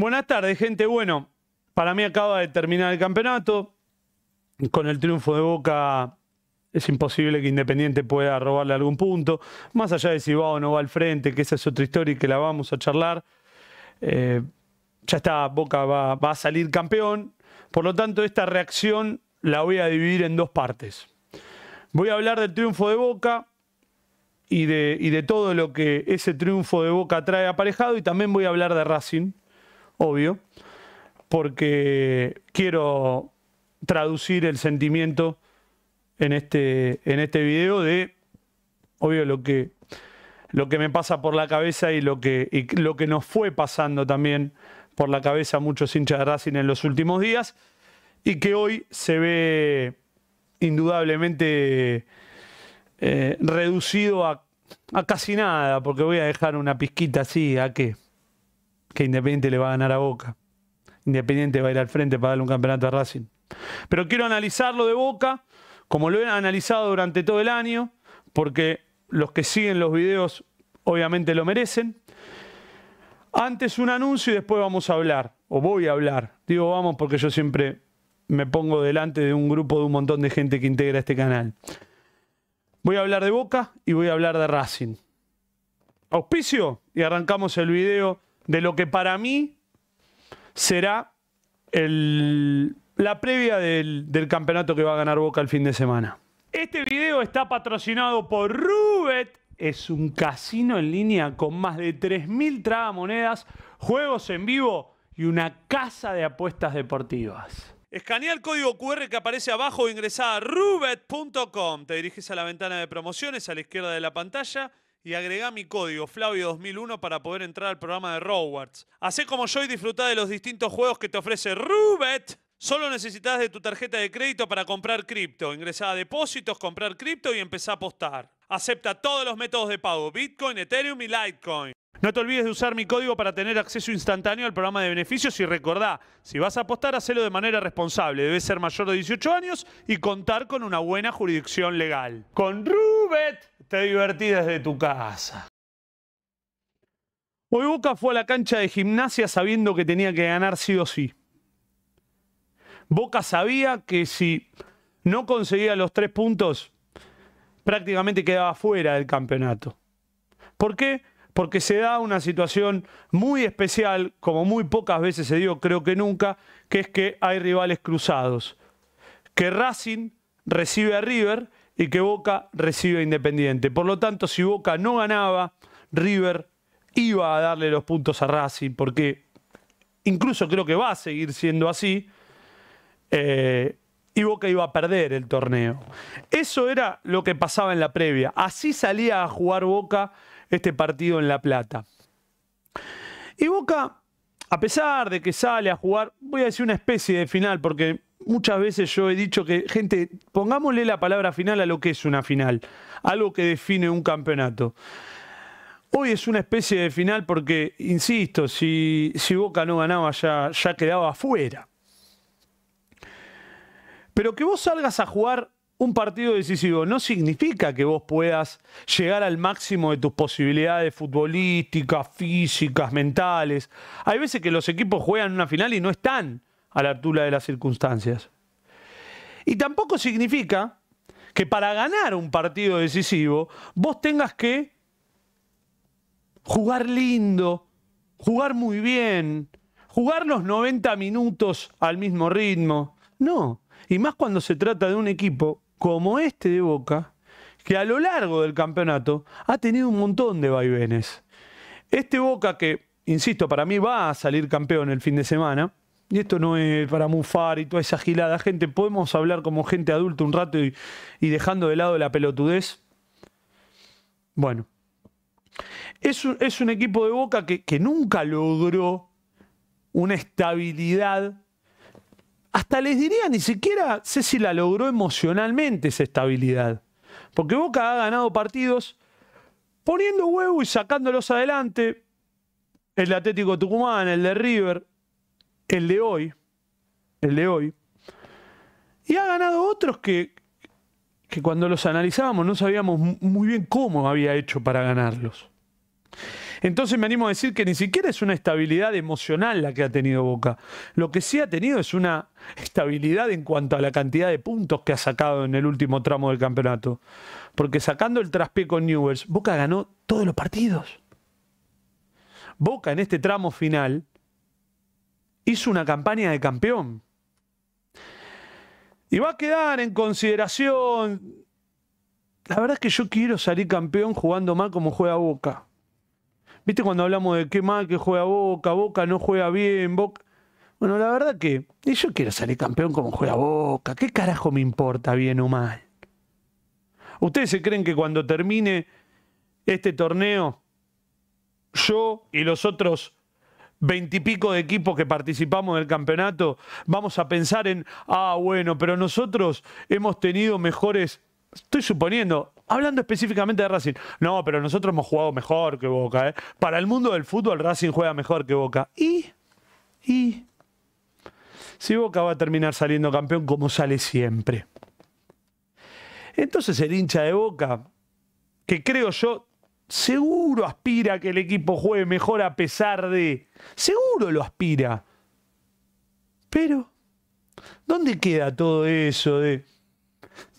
Buenas tardes, gente. Bueno, para mí acaba de terminar el campeonato. Con el triunfo de Boca es imposible que Independiente pueda robarle algún punto. Más allá de si va o no va al frente, que esa es otra historia y que la vamos a charlar. Eh, ya está, Boca va, a salir campeón. Por lo tanto, esta reacción la voy a dividir en dos partes. Voy a hablar del triunfo de Boca y de todo lo que ese triunfo de Boca trae aparejado y también voy a hablar de Racing obvio, porque quiero traducir el sentimiento en este, en este video de, obvio, lo que, lo que me pasa por la cabeza y lo, que, lo que nos fue pasando también por la cabeza a muchos hinchas de Racing en los últimos días y que hoy se ve indudablemente eh, reducido a, a casi nada, porque voy a dejar una pizquita así, ¿a qué? que Independiente le va a ganar a Boca. Independiente va a ir al frente para darle un campeonato a Racing. Pero quiero analizarlo de Boca, como lo he analizado durante todo el año, porque los que siguen los videos obviamente lo merecen. Antes un anuncio y después vamos a hablar, o voy a hablar. Digo vamos porque yo siempre me pongo delante de un grupo de un montón de gente que integra este canal. Voy a hablar de Boca y voy a hablar de Racing. Auspicio y arrancamos el video de lo que para mí será la previa del, campeonato que va a ganar Boca el fin de semana. Este video está patrocinado por Rubet. Es un casino en línea con más de 3.000 tragamonedas, juegos en vivo y una casa de apuestas deportivas. Escanea el código QR que aparece abajo o ingresa a rubet.com. Te diriges a la ventana de promociones a la izquierda de la pantalla y agrega mi código Flavio2001 para poder entrar al programa de Rowards. Hacé como yo y disfruta de los distintos juegos que te ofrece Rubet. Solo necesitas de tu tarjeta de crédito para comprar cripto. Ingresá a depósitos, comprar cripto y empezá a apostar. Acepta todos los métodos de pago, Bitcoin, Ethereum y Litecoin. No te olvides de usar mi código para tener acceso instantáneo al programa de beneficios y recordá, si vas a apostar, hacelo de manera responsable. Debes ser mayor de 18 años y contar con una buena jurisdicción legal. Con Rubet te divertí desde tu casa. Hoy Boca fue a la cancha de gimnasia sabiendo que tenía que ganar sí o sí. Boca sabía que si no conseguía los tres puntos, prácticamente quedaba fuera del campeonato. ¿Por qué? porque se da una situación muy especial, como muy pocas veces se dio, creo que nunca, que es que hay rivales cruzados. Que Racing recibe a River y que Boca recibe a Independiente. Por lo tanto, si Boca no ganaba, River iba a darle los puntos a Racing, porque incluso creo que va a seguir siendo así. Eh, y Boca iba a perder el torneo. Eso era lo que pasaba en la previa. Así salía a jugar Boca este partido en La Plata. Y Boca, a pesar de que sale a jugar, voy a decir una especie de final, porque muchas veces yo he dicho que, gente, pongámosle la palabra final a lo que es una final, algo que define un campeonato. Hoy es una especie de final porque, insisto, si, Boca no ganaba ya, ya quedaba afuera. Pero que vos salgas a jugar un partido decisivo no significa que vos puedas llegar al máximo de tus posibilidades futbolísticas, físicas, mentales. Hay veces que los equipos juegan una final y no están a la altura de las circunstancias. Y tampoco significa que para ganar un partido decisivo vos tengas que jugar lindo, jugar muy bien, jugar los 90 minutos al mismo ritmo. No, y más cuando se trata de un equipo como este de Boca, que a lo largo del campeonato ha tenido un montón de vaivenes. Este Boca que, insisto, para mí va a salir campeón el fin de semana, y esto no es para mufar y toda esa gilada, gente, podemos hablar como gente adulta un rato y, dejando de lado la pelotudez. Bueno, es un, es un equipo de Boca que, que nunca logró una estabilidad hasta les diría, ni siquiera sé si la logró emocionalmente esa estabilidad. Porque Boca ha ganado partidos poniendo huevo y sacándolos adelante. El de Atlético Tucumán, el de River, el de hoy. El de hoy. Y ha ganado otros que, que cuando los analizábamos no sabíamos muy bien cómo había hecho para ganarlos. Entonces me animo a decir que ni siquiera es una estabilidad emocional la que ha tenido Boca. Lo que sí ha tenido es una estabilidad en cuanto a la cantidad de puntos que ha sacado en el último tramo del campeonato. Porque sacando el traspié con Newells, Boca ganó todos los partidos. Boca en este tramo final hizo una campaña de campeón. Y va a quedar en consideración. La verdad es que yo quiero salir campeón jugando mal como juega Boca. ¿Viste cuando hablamos de qué mal que juega Boca, Boca no juega bien, Boca? Bueno, la verdad que yo quiero salir campeón como juega Boca. ¿Qué carajo me importa bien o mal? ¿Ustedes se creen que cuando termine este torneo, yo y los otros veintipico de equipos que participamos del campeonato, vamos a pensar en, ah, bueno, pero nosotros hemos tenido mejores estoy suponiendo, hablando específicamente de Racing, no, pero nosotros hemos jugado mejor que Boca. ¿eh? Para el mundo del fútbol, Racing juega mejor que Boca. Y, y, si Boca va a terminar saliendo campeón como sale siempre. Entonces el hincha de Boca, que creo yo, seguro aspira a que el equipo juegue mejor a pesar de... Seguro lo aspira. Pero, ¿dónde queda todo eso de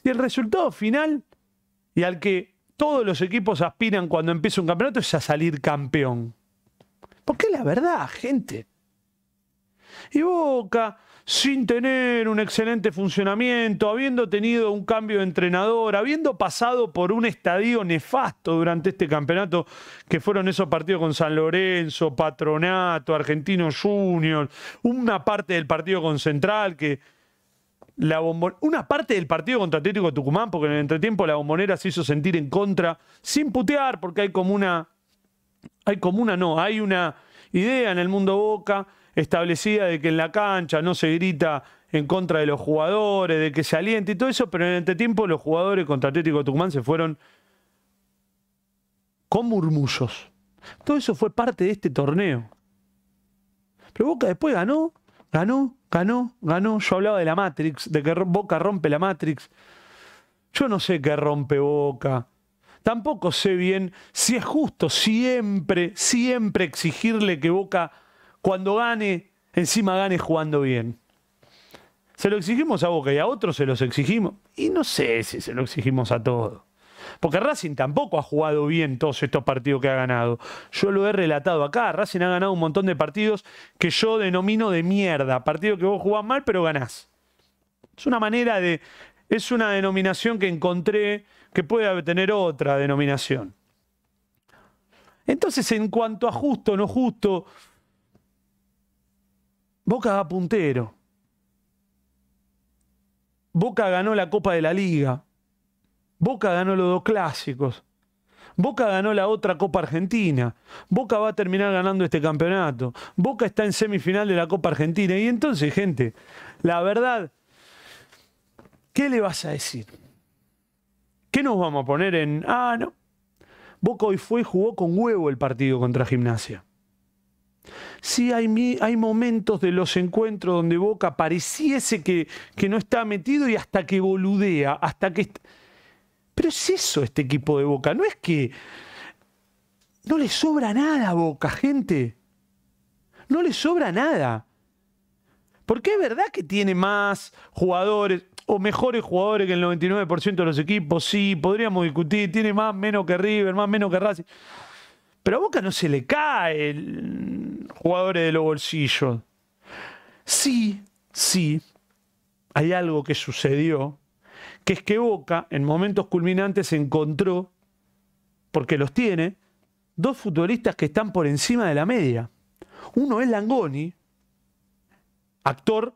el resultado final y al que todos los equipos aspiran cuando empieza un campeonato es a salir campeón. Porque es la verdad, gente. Y Boca, sin tener un excelente funcionamiento, habiendo tenido un cambio de entrenador, habiendo pasado por un estadio nefasto durante este campeonato, que fueron esos partidos con San Lorenzo, Patronato, Argentino Junior, una parte del partido con Central que la una parte del partido contra Atlético Tucumán, porque en el entretiempo la bombonera se hizo sentir en contra, sin putear, porque hay como una, hay como una, no, hay una idea en el mundo Boca establecida de que en la cancha no se grita en contra de los jugadores, de que se aliente y todo eso, pero en el entretiempo los jugadores contra Atlético Tucumán se fueron con murmullos. Todo eso fue parte de este torneo. Pero Boca después ganó Ganó, ganó, ganó. Yo hablaba de la Matrix, de que Boca rompe la Matrix. Yo no sé qué rompe Boca. Tampoco sé bien si es justo siempre, siempre exigirle que Boca, cuando gane, encima gane jugando bien. Se lo exigimos a Boca y a otros se los exigimos. Y no sé si se lo exigimos a todos. Porque Racing tampoco ha jugado bien todos estos partidos que ha ganado. Yo lo he relatado acá. Racing ha ganado un montón de partidos que yo denomino de mierda. partidos que vos jugás mal, pero ganás. Es una manera de. Es una denominación que encontré que puede tener otra denominación. Entonces, en cuanto a justo o no justo, Boca va puntero. Boca ganó la Copa de la Liga. Boca ganó los dos clásicos. Boca ganó la otra Copa Argentina. Boca va a terminar ganando este campeonato. Boca está en semifinal de la Copa Argentina. Y entonces, gente, la verdad, ¿qué le vas a decir? ¿Qué nos vamos a poner en... Ah, no. Boca hoy fue y jugó con huevo el partido contra Gimnasia. Sí, hay, hay momentos de los encuentros donde Boca pareciese que, que no está metido y hasta que boludea, hasta que... Pero es eso este equipo de Boca. No es que no le sobra nada a Boca, gente. No le sobra nada. Porque es verdad que tiene más jugadores o mejores jugadores que el 99% de los equipos. Sí, podríamos discutir. Tiene más, menos que River, más, menos que Racing. Pero a Boca no se le cae el... jugadores de los bolsillos. Sí, sí. Hay algo que sucedió que es que Boca en momentos culminantes encontró, porque los tiene, dos futbolistas que están por encima de la media. Uno es Langoni, actor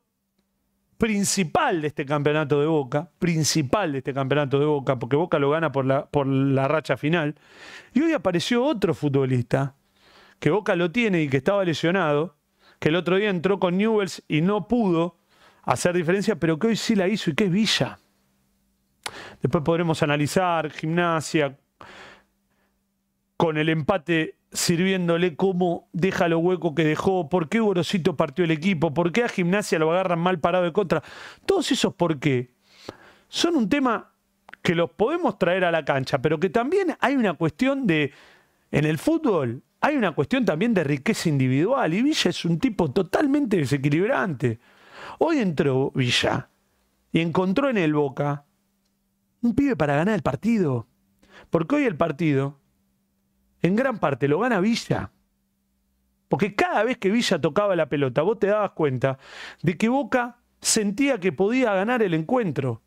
principal de este campeonato de Boca, principal de este campeonato de Boca, porque Boca lo gana por la, racha final. Y hoy apareció otro futbolista, que Boca lo tiene y que estaba lesionado, que el otro día entró con Newells y no pudo hacer diferencia, pero que hoy sí la hizo y que es Villa. Después podremos analizar gimnasia con el empate sirviéndole cómo deja lo hueco que dejó, por qué Gorosito partió el equipo, por qué a gimnasia lo agarran mal parado de contra. Todos esos por qué son un tema que los podemos traer a la cancha, pero que también hay una cuestión de, en el fútbol, hay una cuestión también de riqueza individual y Villa es un tipo totalmente desequilibrante. Hoy entró Villa y encontró en el Boca un pibe para ganar el partido. Porque hoy el partido, en gran parte, lo gana Villa. Porque cada vez que Villa tocaba la pelota, vos te dabas cuenta de que Boca sentía que podía ganar el encuentro.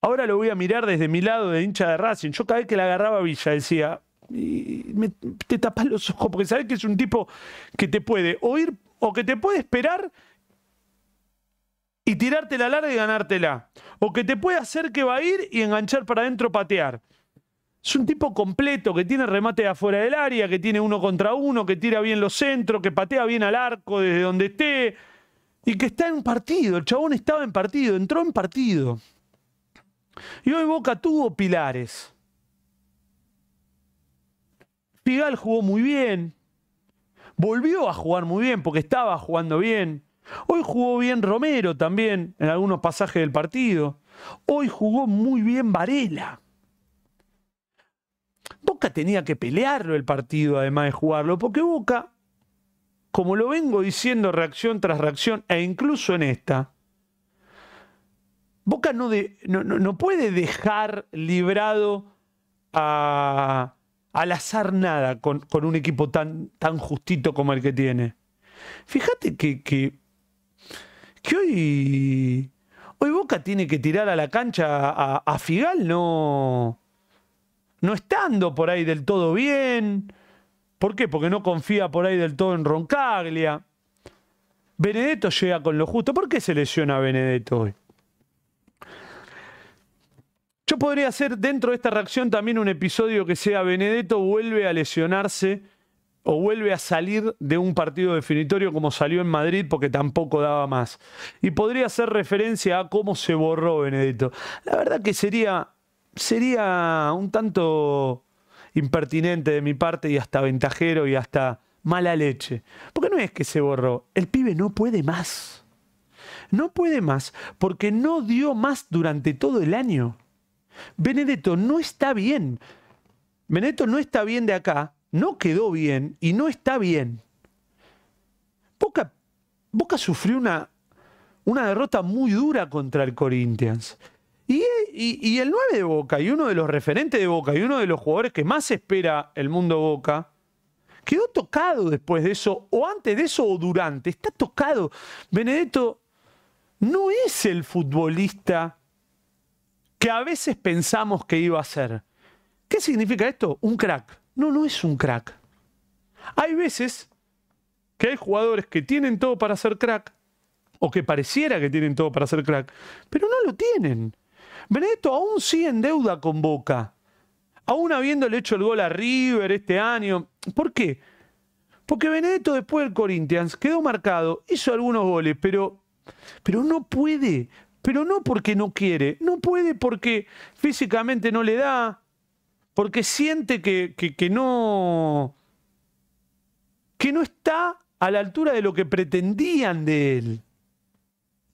Ahora lo voy a mirar desde mi lado de hincha de Racing. Yo cada vez que la agarraba Villa decía, y te tapas los ojos, porque sabes que es un tipo que te puede oír o que te puede esperar y tirarte la larga y ganártela. O que te puede hacer que va a ir y enganchar para adentro, patear. Es un tipo completo, que tiene remate de afuera del área, que tiene uno contra uno, que tira bien los centros, que patea bien al arco desde donde esté. Y que está en partido. El chabón estaba en partido, entró en partido. Y hoy Boca tuvo pilares. Pigal jugó muy bien. Volvió a jugar muy bien porque estaba jugando bien. Hoy jugó bien Romero también en algunos pasajes del partido. Hoy jugó muy bien Varela. Boca tenía que pelearlo el partido además de jugarlo, porque Boca, como lo vengo diciendo reacción tras reacción e incluso en esta, Boca no, de, no, puede dejar librado a, al azar nada con, un equipo tan, tan justito como el que tiene. Fíjate que que hoy, hoy Boca tiene que tirar a la cancha a, Figal, no, no estando por ahí del todo bien. ¿Por qué? Porque no confía por ahí del todo en Roncaglia. Benedetto llega con lo justo. ¿Por qué se lesiona Benedetto hoy? Yo podría hacer dentro de esta reacción también un episodio que sea Benedetto vuelve a lesionarse o vuelve a salir de un partido definitorio como salió en Madrid porque tampoco daba más. Y podría hacer referencia a cómo se borró Benedetto. La verdad que sería, sería un tanto impertinente de mi parte y hasta ventajero y hasta mala leche. Porque no es que se borró, el pibe no puede más. No puede más porque no dio más durante todo el año. Benedetto no está bien. Benedetto no está bien de acá no quedó bien y no está bien. Boca, Boca sufrió una, una derrota muy dura contra el Corinthians. Y, y, el 9 de Boca, y uno de los referentes de Boca, y uno de los jugadores que más espera el mundo Boca, quedó tocado después de eso, o antes de eso, o durante. Está tocado. Benedetto no es el futbolista que a veces pensamos que iba a ser. ¿Qué significa esto? Un crack. No, no es un crack. Hay veces que hay jugadores que tienen todo para ser crack, o que pareciera que tienen todo para ser crack, pero no lo tienen. Benedetto aún sigue en deuda con Boca, aún habiéndole hecho el gol a River este año. ¿Por qué? Porque Benedetto después del Corinthians quedó marcado, hizo algunos goles, pero, pero no puede. Pero no porque no quiere, no puede porque físicamente no le da, porque siente que, no, que no está a la altura de lo que pretendían de él.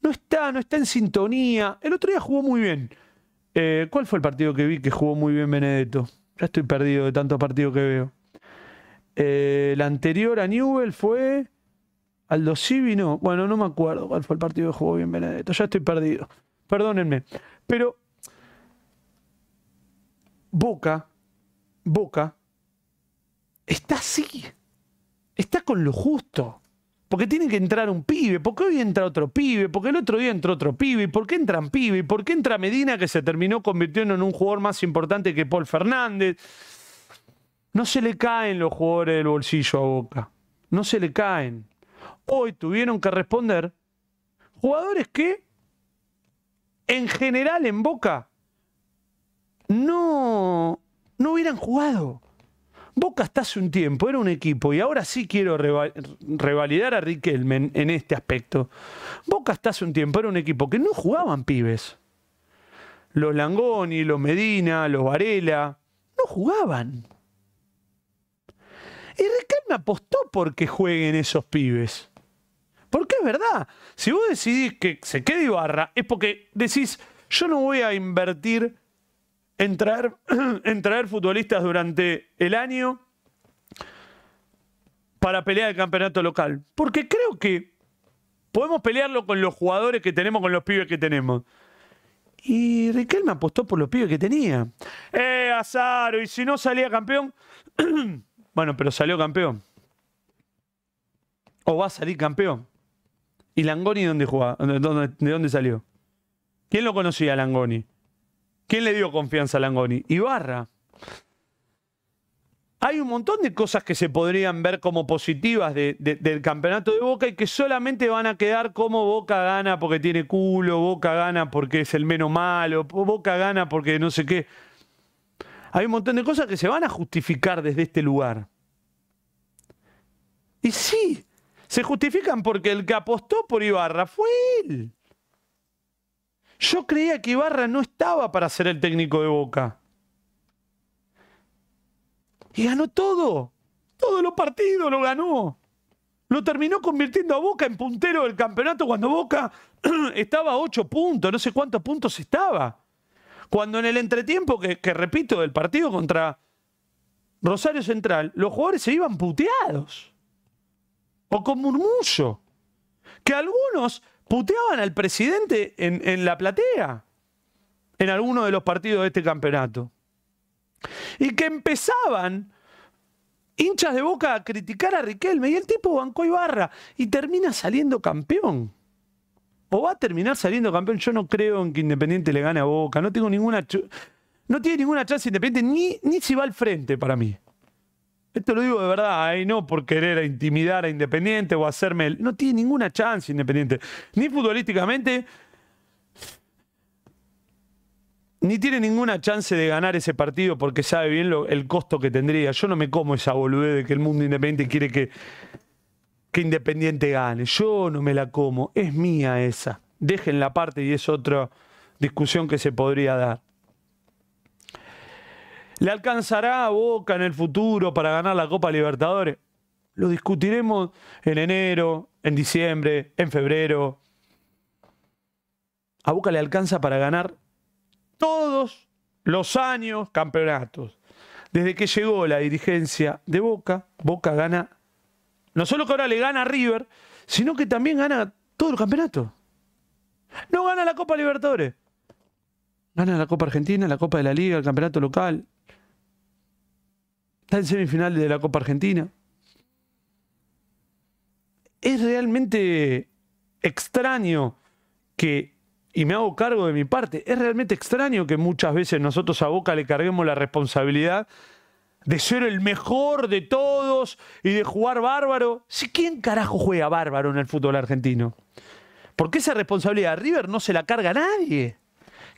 No está, no está en sintonía. El otro día jugó muy bien. Eh, ¿Cuál fue el partido que vi que jugó muy bien Benedetto? Ya estoy perdido de tantos partidos que veo. La eh, el anterior a Newell fue Aldo Civi, no. Bueno, no me acuerdo cuál fue el partido que jugó bien Benedetto. Ya estoy perdido. Perdónenme. Pero Boca Boca está así. Está con lo justo. Porque tiene que entrar un pibe, porque hoy entra otro pibe, porque el otro día entró otro pibe, por qué entran pibe, por qué entra Medina que se terminó convirtiendo en un jugador más importante que Paul Fernández. No se le caen los jugadores del bolsillo a Boca. No se le caen. Hoy tuvieron que responder jugadores que en general en Boca no no hubieran jugado. Boca hasta hace un tiempo era un equipo, y ahora sí quiero revalidar a Riquelme en, en, este aspecto. Boca hasta hace un tiempo era un equipo que no jugaban pibes. Los Langoni, los Medina, los Varela, no jugaban. Y Riquelme apostó porque jueguen esos pibes. Porque es verdad, si vos decidís que se quede Ibarra, es porque decís, yo no voy a invertir entrar traer, futbolistas durante el año para pelear el campeonato local. Porque creo que podemos pelearlo con los jugadores que tenemos, con los pibes que tenemos. Y Riquelme apostó por los pibes que tenía. ¡Eh, Azaro! Y si no salía campeón. bueno, pero salió campeón. O va a salir campeón. ¿Y Langoni dónde jugaba? ¿De dónde, ¿De dónde salió? ¿Quién lo conocía, Langoni? ¿Quién le dio confianza a Langoni? Ibarra. Hay un montón de cosas que se podrían ver como positivas del campeonato de Boca y que solamente van a quedar como Boca gana porque tiene culo, Boca gana porque es el menos malo, Boca gana porque no sé qué. Hay un montón de cosas que se van a justificar desde este lugar. Y sí, se justifican porque el que apostó por Ibarra fue él. Yo creía que Ibarra no estaba para ser el técnico de Boca. Y ganó todo. Todos los partidos lo ganó. Lo terminó convirtiendo a Boca en puntero del campeonato cuando Boca estaba a 8 puntos, no sé cuántos puntos estaba. Cuando en el entretiempo, que, que repito, del partido contra Rosario Central, los jugadores se iban puteados. O con murmullo. Que algunos puteaban al presidente en, la platea, en alguno de los partidos de este campeonato. Y que empezaban hinchas de boca a criticar a Riquelme y el tipo bancó y barra y termina saliendo campeón. O va a terminar saliendo campeón. Yo no creo en que Independiente le gane a Boca. No tengo ninguna. No tiene ninguna chance Independiente, ni, ni si va al frente para mí. Esto lo digo de verdad, y ¿eh? no por querer intimidar a Independiente o hacerme... No tiene ninguna chance Independiente, ni futbolísticamente, ni tiene ninguna chance de ganar ese partido porque sabe bien el costo que tendría. Yo no me como esa boludez de que el mundo Independiente quiere que, que Independiente gane. Yo no me la como, es mía esa. Dejen la parte y es otra discusión que se podría dar. ¿Le alcanzará a Boca en el futuro para ganar la Copa Libertadores? Lo discutiremos en enero, en diciembre, en febrero. A Boca le alcanza para ganar todos los años campeonatos. Desde que llegó la dirigencia de Boca, Boca gana, no solo que ahora le gana a River, sino que también gana todo el campeonato. No gana la Copa Libertadores. Gana la Copa Argentina, la Copa de la Liga, el campeonato local, Está en semifinales de la Copa Argentina. Es realmente extraño que, y me hago cargo de mi parte, es realmente extraño que muchas veces nosotros a Boca le carguemos la responsabilidad de ser el mejor de todos y de jugar bárbaro. ¿Sí, quién carajo juega bárbaro en el fútbol argentino. Porque esa responsabilidad a River no se la carga a nadie.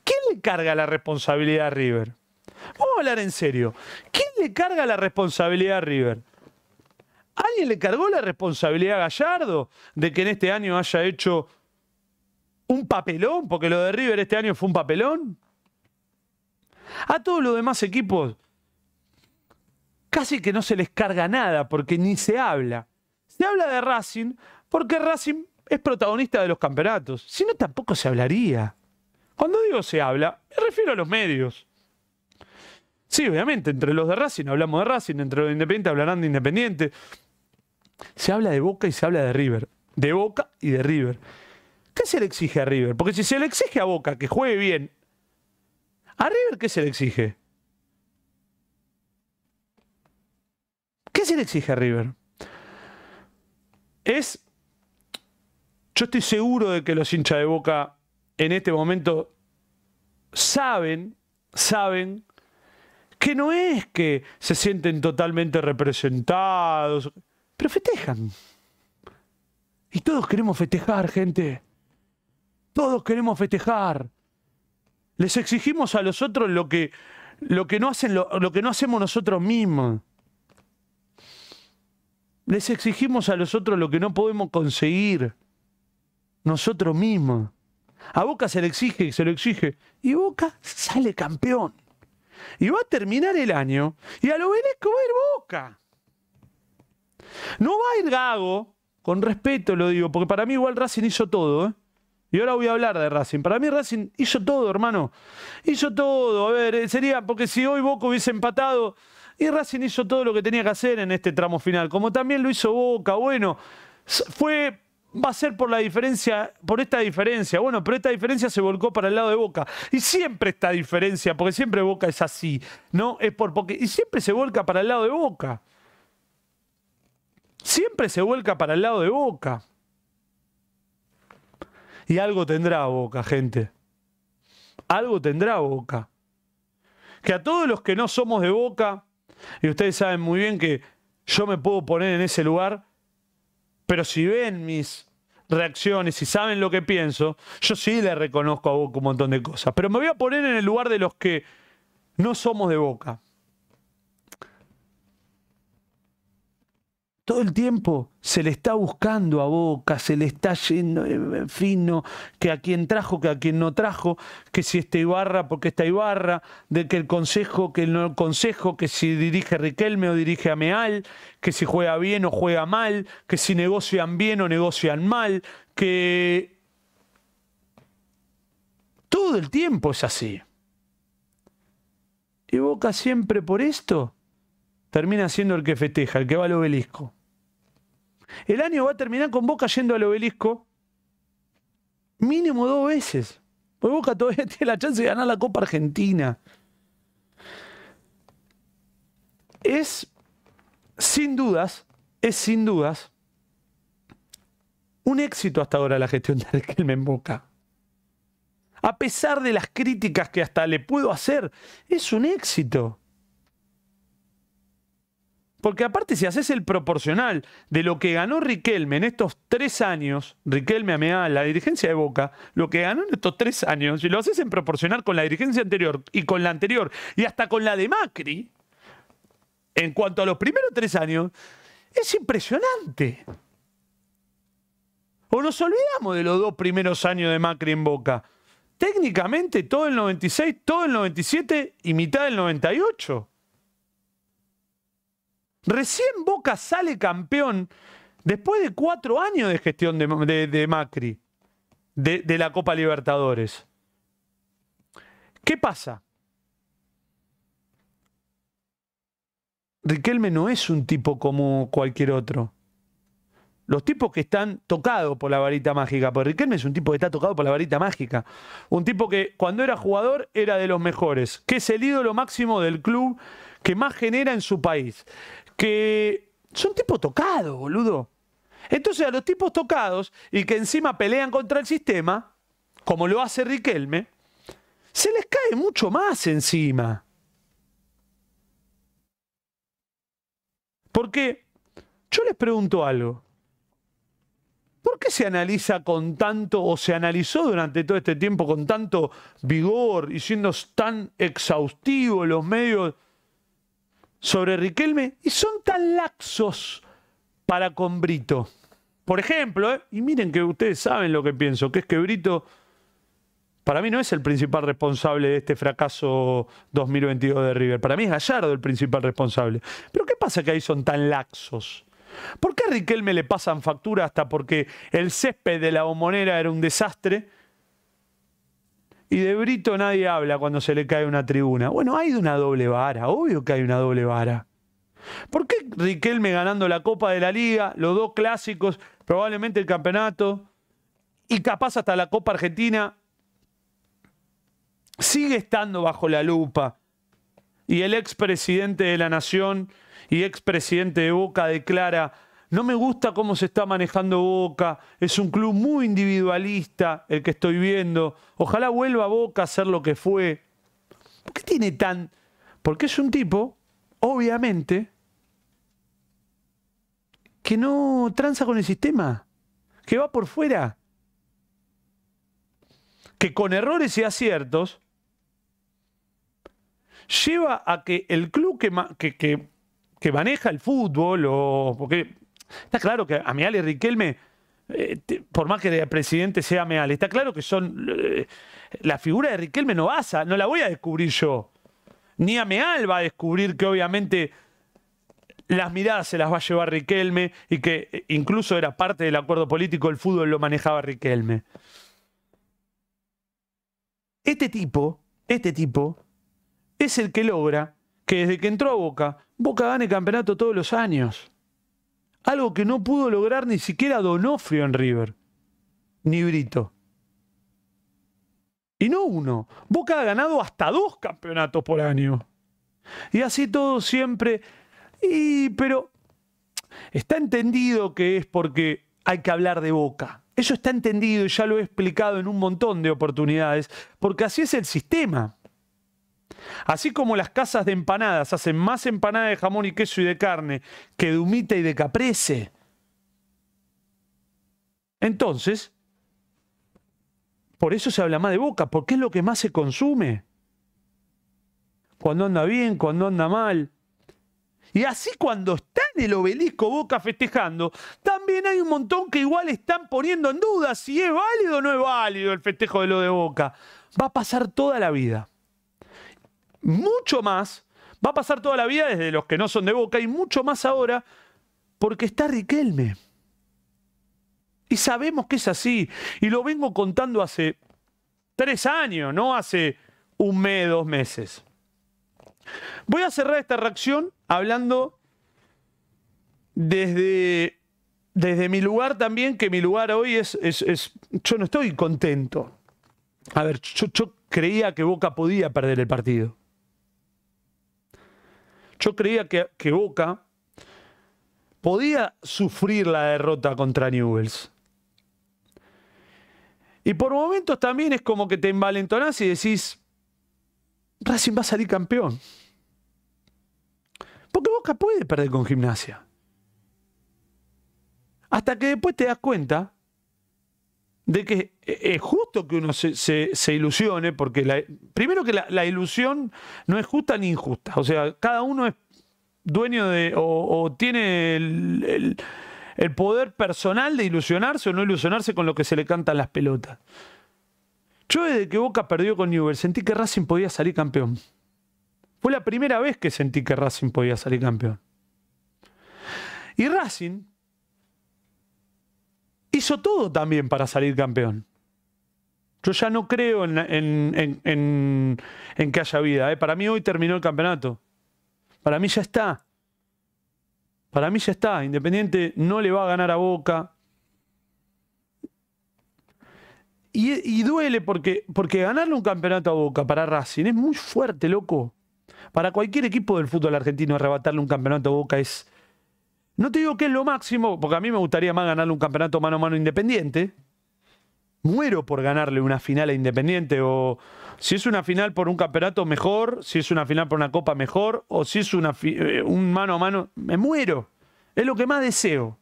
¿Quién le carga la responsabilidad a River? Vamos a hablar en serio. ¿Quién le carga la responsabilidad a River? ¿Alguien le cargó la responsabilidad a Gallardo de que en este año haya hecho un papelón? Porque lo de River este año fue un papelón. A todos los demás equipos casi que no se les carga nada porque ni se habla. Se habla de Racing porque Racing es protagonista de los campeonatos. Si no, tampoco se hablaría. Cuando digo se habla, me refiero a los medios. Sí, obviamente, entre los de Racing hablamos de Racing, entre los de Independiente hablarán de Independiente. Se habla de Boca y se habla de River. De Boca y de River. ¿Qué se le exige a River? Porque si se le exige a Boca que juegue bien, ¿a River qué se le exige? ¿Qué se le exige a River? Es. Yo estoy seguro de que los hinchas de Boca en este momento saben, saben que no es que se sienten totalmente representados, pero festejan. Y todos queremos festejar, gente. Todos queremos festejar. Les exigimos a los otros lo que, lo que, no, hacen, que no hacemos nosotros mismos. Les exigimos a los otros lo que no podemos conseguir nosotros mismos. A Boca se le exige y se lo exige. Y Boca sale campeón y va a terminar el año y a lo va a ir Boca. No va a ir Gago, con respeto lo digo, porque para mí igual Racing hizo todo, ¿eh? Y ahora voy a hablar de Racing. Para mí Racing hizo todo, hermano. Hizo todo. A ver, eh, sería porque si hoy Boca hubiese empatado y Racing hizo todo lo que tenía que hacer en este tramo final, como también lo hizo Boca. Bueno, fue va a ser por la diferencia, por esta diferencia. Bueno, pero esta diferencia se volcó para el lado de Boca. Y siempre esta diferencia, porque siempre Boca es así, ¿no? Es por porque. Y siempre se vuelca para el lado de Boca. Siempre se vuelca para el lado de Boca. Y algo tendrá Boca, gente. Algo tendrá Boca. Que a todos los que no somos de Boca, y ustedes saben muy bien que yo me puedo poner en ese lugar, pero si ven mis reacciones, y saben lo que pienso, yo sí le reconozco a Boca un montón de cosas. Pero me voy a poner en el lugar de los que no somos de Boca. todo el tiempo se le está buscando a Boca, se le está yendo eh, fino, que a quien trajo, que a quien no trajo, que si está Ibarra, porque está Ibarra, de que el consejo, que el no consejo, que si dirige Riquelme o dirige a Meal, que si juega bien o juega mal, que si negocian bien o negocian mal, que todo el tiempo es así. Y Boca siempre por esto termina siendo el que festeja, el que va al obelisco. El año va a terminar con Boca yendo al obelisco mínimo dos veces. Porque Boca todavía tiene la chance de ganar la Copa Argentina. Es, sin dudas, es sin dudas, un éxito hasta ahora la gestión de me Boca. A pesar de las críticas que hasta le puedo hacer, es un éxito. Porque aparte, si haces el proporcional de lo que ganó Riquelme en estos tres años, Riquelme Amea, la dirigencia de Boca, lo que ganó en estos tres años, si lo haces en proporcional con la dirigencia anterior y con la anterior y hasta con la de Macri, en cuanto a los primeros tres años, es impresionante. O nos olvidamos de los dos primeros años de Macri en Boca. Técnicamente todo el 96, todo el 97 y mitad del 98. Recién Boca sale campeón después de cuatro años de gestión de, Macri, de, de la Copa Libertadores. ¿Qué pasa? Riquelme no es un tipo como cualquier otro. Los tipos que están tocados por la varita mágica, porque Riquelme es un tipo que está tocado por la varita mágica. Un tipo que cuando era jugador era de los mejores, que es el ídolo máximo del club que más genera en su país, que son tipo tocados, boludo. Entonces a los tipos tocados y que encima pelean contra el sistema, como lo hace Riquelme, se les cae mucho más encima. Porque yo les pregunto algo. ¿Por qué se analiza con tanto, o se analizó durante todo este tiempo con tanto vigor y siendo tan exhaustivo los medios sobre Riquelme y son tan laxos para con Brito. Por ejemplo, ¿eh? y miren que ustedes saben lo que pienso, que es que Brito para mí no es el principal responsable de este fracaso 2022 de River, para mí es Gallardo el principal responsable. Pero ¿qué pasa que ahí son tan laxos? ¿Por qué a Riquelme le pasan factura hasta porque el césped de la homonera era un desastre? Y de Brito nadie habla cuando se le cae una tribuna. Bueno, hay de una doble vara, obvio que hay una doble vara. ¿Por qué Riquelme ganando la Copa de la Liga, los dos clásicos, probablemente el campeonato y capaz hasta la Copa Argentina, sigue estando bajo la lupa? Y el expresidente de la Nación y expresidente de Boca declara no me gusta cómo se está manejando Boca. Es un club muy individualista el que estoy viendo. Ojalá vuelva Boca a ser lo que fue. ¿Por qué tiene tan.? Porque es un tipo, obviamente, que no tranza con el sistema, que va por fuera, que con errores y aciertos lleva a que el club que, que, maneja el fútbol, o, porque Está claro que a Meal y Riquelme, eh, por más que el presidente sea Meal está claro que son. Eh, la figura de Riquelme no pasa, no la voy a descubrir yo. Ni a Meal va a descubrir que obviamente las miradas se las va a llevar Riquelme y que eh, incluso era parte del acuerdo político, el fútbol lo manejaba Riquelme. Este tipo, este tipo, es el que logra que desde que entró a Boca, Boca gane campeonato todos los años. Algo que no pudo lograr ni siquiera Donofrio en River, ni Brito. Y no uno. Boca ha ganado hasta dos campeonatos por año. Y así todo siempre. Y, pero está entendido que es porque hay que hablar de Boca. Eso está entendido y ya lo he explicado en un montón de oportunidades, porque así es el sistema. Así como las casas de empanadas hacen más empanada de jamón y queso y de carne que de humita y de caprese. Entonces, por eso se habla más de boca, porque es lo que más se consume. Cuando anda bien, cuando anda mal. Y así cuando está en el obelisco Boca festejando, también hay un montón que igual están poniendo en duda si es válido o no es válido el festejo de lo de Boca. Va a pasar toda la vida mucho más, va a pasar toda la vida desde los que no son de Boca y mucho más ahora porque está Riquelme. Y sabemos que es así. Y lo vengo contando hace tres años, no hace un mes, dos meses. Voy a cerrar esta reacción hablando desde, desde mi lugar también, que mi lugar hoy es, yo no estoy contento. A ver, yo creía que Boca podía perder el partido. Yo creía que, Boca podía sufrir la derrota contra Newells. Y por momentos también es como que te envalentonás y decís, Racing va a salir campeón. Porque Boca puede perder con gimnasia. Hasta que después te das cuenta de que e-, es justo que uno se, ilusione, porque primero que la, ilusión no es justa ni injusta, o sea, cada uno es dueño de o, tiene el, poder personal de ilusionarse o no ilusionarse con lo que se le cantan las pelotas. Yo desde que Boca perdió con Newell sentí que Racing podía salir campeón. Fue la primera vez que sentí que Racing podía salir campeón. Y Racing hizo todo también para salir campeón. Yo ya no creo en, que haya vida. ¿eh? Para mí hoy terminó el campeonato. Para mí ya está. Para mí ya está. Independiente no le va a ganar a Boca. Y, y duele porque, porque ganarle un campeonato a Boca para Racing es muy fuerte, loco. Para cualquier equipo del fútbol argentino arrebatarle un campeonato a Boca es, no te digo que es lo máximo, porque a mí me gustaría más ganarle un campeonato mano a mano independiente. Muero por ganarle una final a Independiente o si es una final por un campeonato mejor, si es una final por una copa mejor o si es una eh, un mano a mano, me muero. Es lo que más deseo.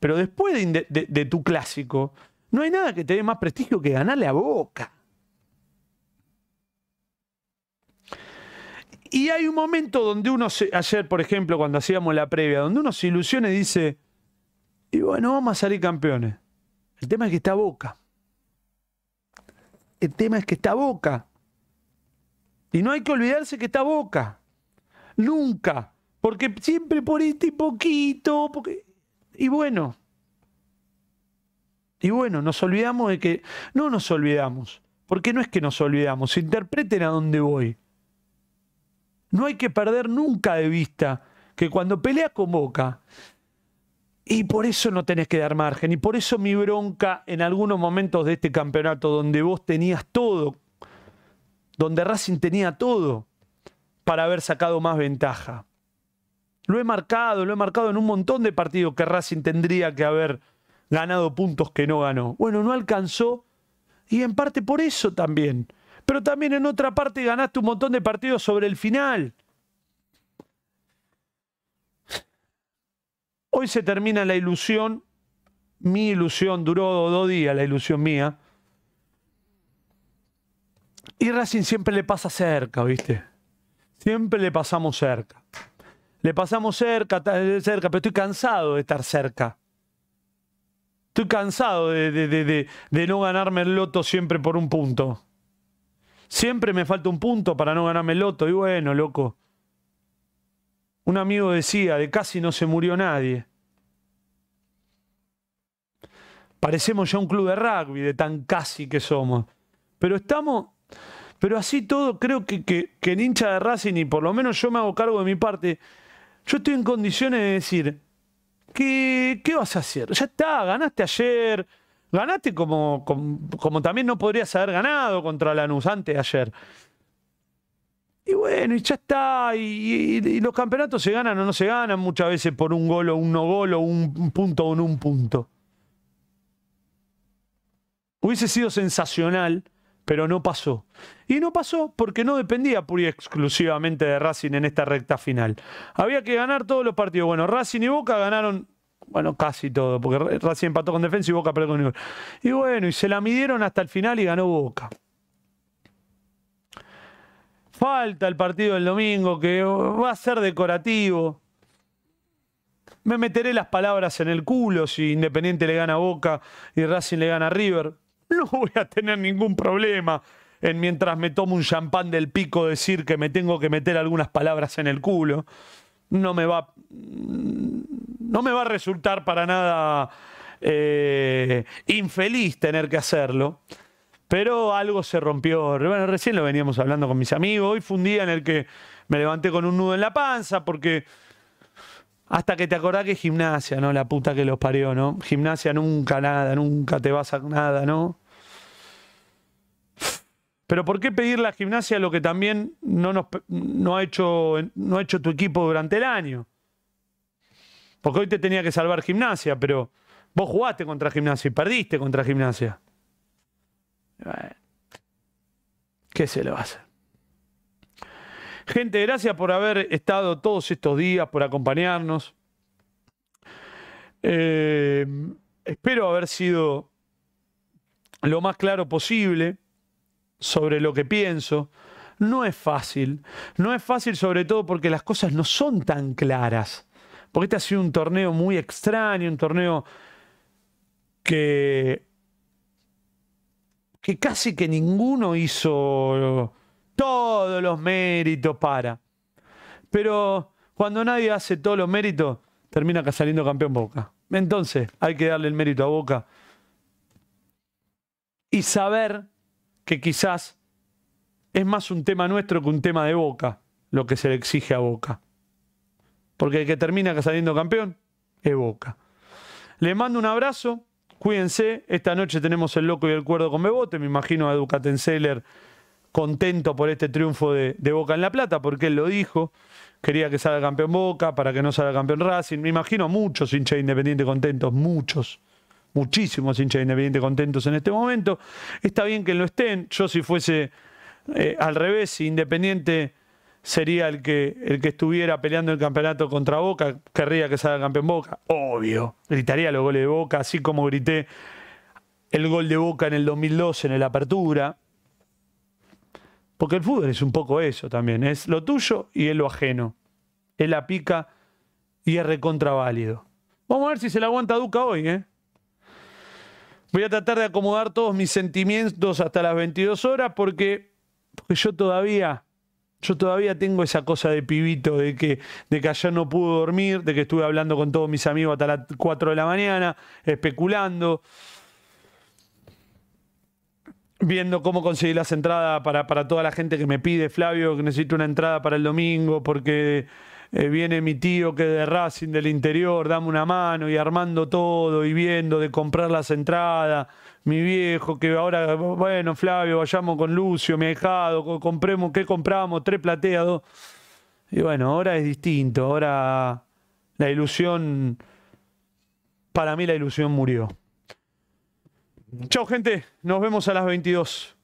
Pero después de, de tu clásico, no hay nada que te dé más prestigio que ganarle a Boca. Y hay un momento donde uno, ayer por ejemplo, cuando hacíamos la previa, donde uno se ilusiona y dice, y bueno, vamos a salir campeones. El tema es que está Boca. El tema es que está Boca. Y no hay que olvidarse que está Boca. Nunca. Porque siempre por este poquito. Y bueno. Y bueno, nos olvidamos de que... No nos olvidamos. Porque no es que nos olvidamos. Interpreten a dónde voy. No hay que perder nunca de vista que cuando pelea con Boca, y por eso no tenés que dar margen, y por eso mi bronca en algunos momentos de este campeonato donde vos tenías todo, donde Racing tenía todo para haber sacado más ventaja. Lo he marcado, lo he marcado en un montón de partidos que Racing tendría que haber ganado puntos que no ganó. Bueno, no alcanzó y en parte por eso también. Pero también en otra parte ganaste un montón de partidos sobre el final. Hoy se termina la ilusión, mi ilusión, duró dos días la ilusión mía. Y Racing siempre le pasa cerca, ¿viste? Siempre le pasamos cerca. Le pasamos cerca, cerca, pero estoy cansado de estar cerca. Estoy cansado de, de no ganarme el loto siempre por un punto. Siempre me falta un punto para no ganarme el loto. Y bueno, loco. Un amigo decía, de casi no se murió nadie. Parecemos ya un club de rugby, de tan casi que somos. Pero estamos... Pero así todo, creo que, que, hincha de Racing, y por lo menos yo me hago cargo de mi parte, yo estoy en condiciones de decir, ¿qué, qué vas a hacer? Ya está, ganaste ayer, Ganaste como, como, también no podrías haber ganado contra Lanús antes de ayer. Y bueno, y ya está. Y, los campeonatos se ganan o no se ganan muchas veces por un gol o un no gol o un punto o un punto. Hubiese sido sensacional, pero no pasó. Y no pasó porque no dependía pura y exclusivamente de Racing en esta recta final. Había que ganar todos los partidos. Bueno, Racing y Boca ganaron bueno, casi todo, porque Racing empató con defensa y Boca perdió con Unión. Y bueno, y se la midieron hasta el final y ganó Boca. Falta el partido del domingo que va a ser decorativo. Me meteré las palabras en el culo si Independiente le gana a Boca y Racing le gana a River. No voy a tener ningún problema en mientras me tomo un champán del pico decir que me tengo que meter algunas palabras en el culo no me va, no me va a resultar para nada eh, infeliz tener que hacerlo. Pero algo se rompió. Bueno, recién lo veníamos hablando con mis amigos. Hoy fue un día en el que me levanté con un nudo en la panza porque hasta que te acordás que gimnasia, ¿no? La puta que los parió, ¿no? Gimnasia nunca nada, nunca te vas a nada, ¿no? Pero ¿por qué pedir la gimnasia lo que también no, ha hecho, no ha hecho tu equipo durante el año? Porque hoy te tenía que salvar gimnasia, pero vos jugaste contra gimnasia y perdiste contra gimnasia. ¿Qué se le va a hacer? Gente, gracias por haber estado todos estos días, por acompañarnos. Eh, espero haber sido lo más claro posible sobre lo que pienso. No es fácil. No es fácil sobre todo porque las cosas no son tan claras. Porque este ha sido un torneo muy extraño, un torneo que, que casi que ninguno hizo todos los méritos para. Pero cuando nadie hace todos los méritos, termina saliendo campeón Boca. Entonces, hay que darle el mérito a Boca y saber que quizás es más un tema nuestro que un tema de Boca, lo que se le exige a Boca. Porque el que termina saliendo campeón es Boca. Les mando un abrazo, cuídense. Esta noche tenemos el loco y el cuerdo con Bebote. Me imagino a Ducaten Seller contento por este triunfo de, de, Boca en La Plata, porque él lo dijo. Quería que salga campeón Boca para que no salga campeón Racing. Me imagino muchos hinchas independientes contentos, muchos muchísimos hinchas de Independiente contentos en este momento. Está bien que lo estén. Yo si fuese eh, al revés, Independiente sería el que, el que estuviera peleando el campeonato contra Boca, querría que salga campeón Boca. Obvio. Gritaría los goles de Boca, así como grité el gol de Boca en el 2012 en el Apertura. Porque el fútbol es un poco eso también. Es lo tuyo y es lo ajeno. Es la pica y es recontraválido. Vamos a ver si se la aguanta Duca hoy, ¿eh? Voy a tratar de acomodar todos mis sentimientos hasta las 22 horas porque, yo todavía, yo todavía tengo esa cosa de pibito, de que, de que ayer no pude dormir, de que estuve hablando con todos mis amigos hasta las 4 de la mañana, especulando, viendo cómo conseguir las entradas para, para toda la gente que me pide, Flavio, que necesito una entrada para el domingo, porque eh, viene mi tío que de Racing del interior, dame una mano y armando todo y viendo de comprar las entradas. Mi viejo que ahora, bueno, Flavio, vayamos con Lucio, mi ahijado, compremos, ¿qué compramos? Tres plateas, Y bueno, ahora es distinto, ahora la ilusión, para mí la ilusión murió. Chao gente, nos vemos a las 22.